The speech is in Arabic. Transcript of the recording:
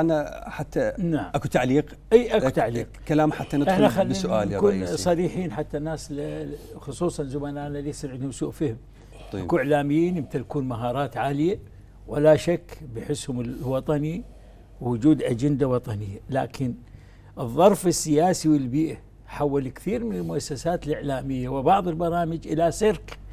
انا حتى نعم. اكو تعليق اي اكو تعليق كلام حتى ندخل بالسؤال يا رئيسي نكون صريحين حتى الناس خصوصا زملائنا ليس عندهم سوء فهم طيب. اكو اعلاميين يمتلكون مهارات عاليه ولا شك بحسهم الوطني وجود اجنده وطنيه لكن الظرف السياسي والبيئه حول كثير من المؤسسات الاعلاميه وبعض البرامج الى سيرك